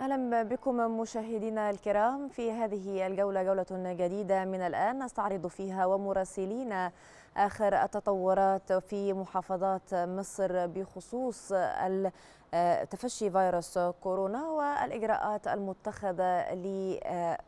اهلا بكم مشاهدينا الكرام في هذه الجوله جوله جديده من الان نستعرض فيها ومراسلينا اخر التطورات في محافظات مصر بخصوص آه، تفشي فيروس كورونا والاجراءات المتخذه ل آه،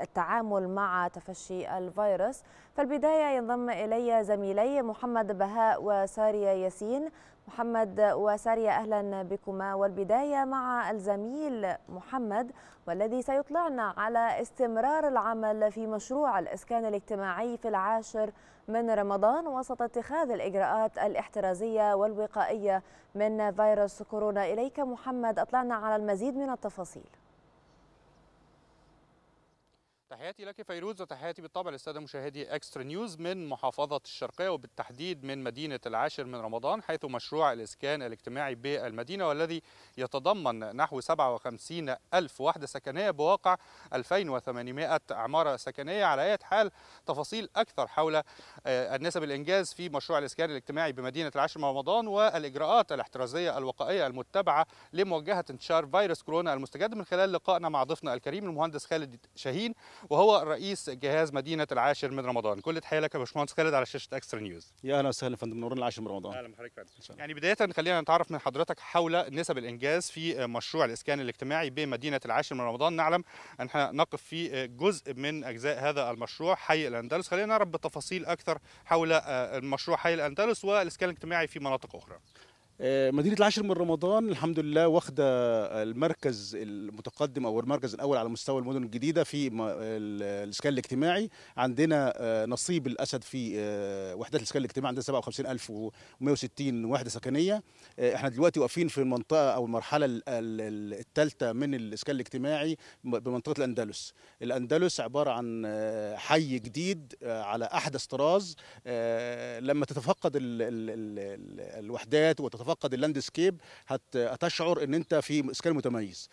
التعامل مع تفشي الفيروس فالبداية ينضم إلي زميلي محمد بهاء وسارية ياسين محمد وسارية أهلا بكما والبداية مع الزميل محمد والذي سيطلعنا على استمرار العمل في مشروع الإسكان الاجتماعي في العاشر من رمضان وسط اتخاذ الإجراءات الاحترازية والوقائية من فيروس كورونا إليك محمد أطلعنا على المزيد من التفاصيل تحياتي لك فيروز وتحياتي بالطبع للساده مشاهدي اكسترا نيوز من محافظه الشرقيه وبالتحديد من مدينه العاشر من رمضان حيث مشروع الاسكان الاجتماعي بالمدينه والذي يتضمن نحو 57 الف وحده سكنيه بواقع 2800 عماره سكنيه على اي حال تفاصيل اكثر حول آه، النسب الانجاز في مشروع الاسكان الاجتماعي بمدينه العاشر من رمضان والاجراءات الاحترازيه الوقائيه المتبعه لمواجهه انتشار فيروس كورونا المستجد من خلال لقائنا مع ضيفنا الكريم المهندس خالد شاهين وهو رئيس جهاز مدينه العاشر من رمضان كل تحيه لك يا باشمهندس خالد على شاشه اكسترا نيوز يا اهلا وسهلا فندم نورنا العاشر من رمضان اهلا بحضرتك يعني بدايه خلينا نتعرف من حضرتك حول نسب الانجاز في مشروع الاسكان الاجتماعي بمدينه العاشر من رمضان نعلم ان احنا نقف في جزء من اجزاء هذا المشروع حي الاندلس خلينا نعرف بالتفاصيل اكثر حول مشروع حي الاندلس والاسكان الاجتماعي في مناطق اخرى آه، مدينة العاشر من رمضان الحمد لله واخدة المركز المتقدم أو المركز الأول على مستوى المدن الجديدة في الإسكان الاجتماعي عندنا آه، نصيب الأسد في آه، وحدات الإسكان الاجتماعي عندنا 57160 وحدة سكنية احنا دلوقتي واقفين في المنطقة أو المرحلة الثالثة من الإسكان الاجتماعي بمنطقة الأندلس الأندلس عبارة عن حي جديد على أحدث طراز لما تتفقد الوحدات وتتفقد تتفقد اللاندسكيب هتشعر ان انت في اسكان متميز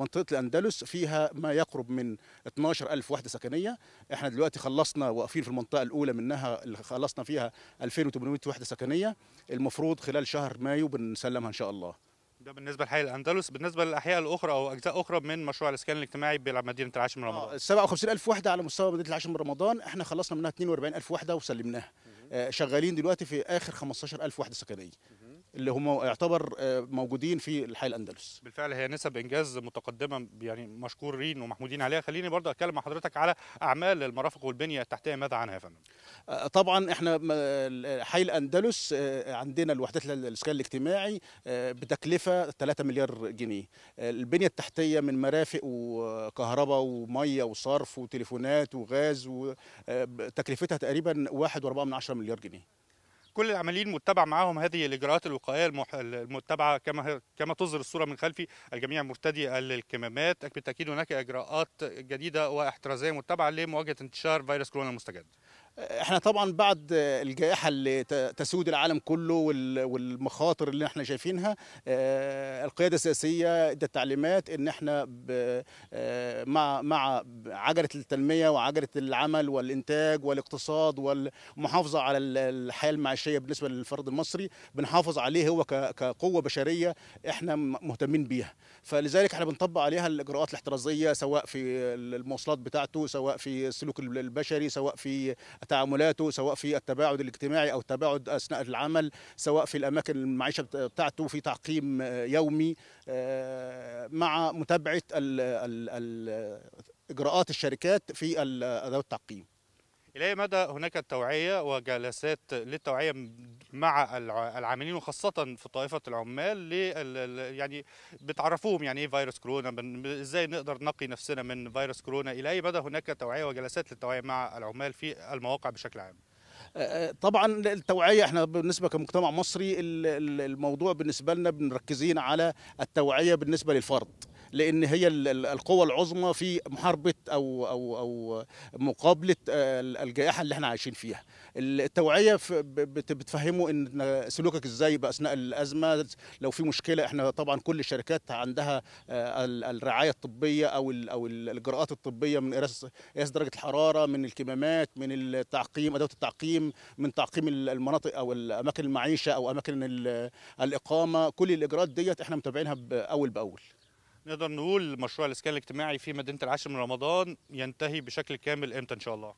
منطقه الاندلس فيها ما يقرب من 12000 وحده سكنيه احنا دلوقتي خلصنا واقفين في المنطقه الاولى منها اللي خلصنا فيها 2800 وحده سكنيه المفروض خلال شهر مايو بنسلمها ان شاء الله ده بالنسبه لحي الاندلس بالنسبه للاحياء الاخرى او اجزاء اخرى من مشروع الاسكان الاجتماعي بمدينه العاشر من رمضان 57000 آه، وحده على مستوى مدينه العاشر من رمضان احنا خلصنا منها 42000 وحده وسلمناها آه، شغالين دلوقتي في اخر 15000 وحده سكنيه اللي هم يعتبر آه، موجودين في الحي الاندلس بالفعل هي نسب انجاز متقدمه يعني مشكورين ومحمودين عليها خليني برضه اتكلم مع حضرتك على اعمال المرافق والبنيه التحتيه ماذا عنها يا فندم آه، طبعا احنا آه، حي الاندلس عندنا الوحدات الاسكان الاجتماعي بتكلفه 3 مليار جنيه البنيه التحتيه من مرافق وكهرباء وميه وصرف وتليفونات وغاز تكلفتها تقريبا 1.4 مليار جنيه كل العمليين متبع معاهم هذه الاجراءات الوقائيه المح... المتبعه كما كما تظهر الصوره من خلفي الجميع مرتدي الكمامات بالتاكيد هناك اجراءات جديده واحترازيه متبعه لمواجهه انتشار فيروس كورونا المستجد احنا طبعا بعد الجائحه اللي تسود العالم كله والمخاطر اللي احنا شايفينها آه، القياده السياسيه ادت تعليمات ان احنا آه، مع مع عجله التنميه وعجله العمل والانتاج والاقتصاد والمحافظه على الحياه المعيشيه بالنسبه للفرد المصري بنحافظ عليه هو كقوه بشريه احنا مهتمين بيها فلذلك احنا بنطبق عليها الاجراءات الاحترازيه سواء في المواصلات بتاعته سواء في السلوك البشري سواء في تعاملاته سواء في التباعد الاجتماعي او التباعد اثناء العمل سواء في الاماكن المعيشه بتاعته في تعقيم يومي آه، مع متابعه اجراءات الشركات في ادوات التعقيم إلى أي مدى هناك التوعية وجلسات للتوعية مع العاملين وخاصة في طائفة العمال يعني بتعرفوهم يعني إيه فيروس كورونا إزاي نقدر نقي نفسنا من فيروس كورونا إلى أي مدى هناك توعية وجلسات للتوعية مع العمال في المواقع بشكل عام طبعا التوعيه احنا بالنسبه كمجتمع مصري الموضوع بالنسبه لنا بنركزين على التوعيه بالنسبه للفرد لان هي القوى العظمى في محاربه او او او مقابله آه، الجائحه اللي احنا عايشين فيها التوعيه بتفهمه ان سلوكك ازاي باثناء الازمه لو في مشكله احنا طبعا كل الشركات عندها آه، الرعايه الطبيه او او الاجراءات الطبيه من قياس درجه الحراره من الكمامات من التعقيم ادوات التعقيم من تعقيم المناطق او اماكن المعيشه او اماكن الاقامه كل الاجراءات ديت احنا متابعينها باول باول نقدر نقول مشروع الاسكان الاجتماعي في مدينه العاشر من رمضان ينتهي بشكل كامل امتى ان شاء الله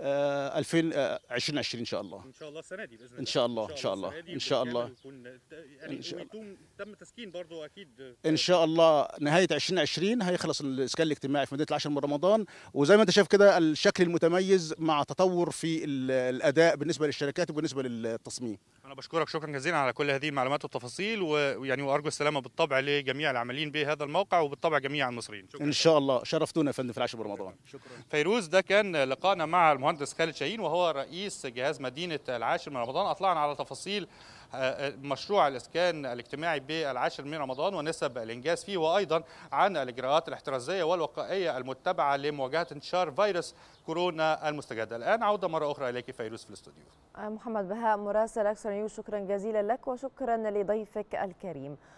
2020 آه، آه، ان شاء الله ان شاء الله السنه دي باذن الله ان شاء الله ان شاء الله ان شاء الله يعني ان شاء الله تم تسكين برضه اكيد ان شاء الله نهايه 2020 هيخلص الاسكان الاجتماعي في مدينه العاشر من رمضان وزي ما انت شايف كده الشكل المتميز مع تطور في الاداء بالنسبه للشركات وبالنسبه للتصميم انا بشكرك شكرا جزيلا على كل هذه المعلومات والتفاصيل ويعني وارجو السلامه بالطبع لجميع العاملين بهذا الموقع وبالطبع جميع المصريين شكرا ان شاء الله شرفتونا يا فندم في العاشر من رمضان شكرا فيروز ده كان لقائنا مع المهندس المهندس خالد شاهين وهو رئيس جهاز مدينه العاشر من رمضان اطلعنا على تفاصيل آه، آه، مشروع الاسكان الاجتماعي بالعاشر من رمضان ونسب الانجاز فيه وايضا عن الاجراءات الاحترازيه والوقائيه المتبعه لمواجهه انتشار فيروس كورونا المستجد الان عوده مره اخرى اليك فيروز في الاستوديو آه، محمد بهاء مراسل اكسر نيوز شكرا جزيلا لك وشكرا لضيفك الكريم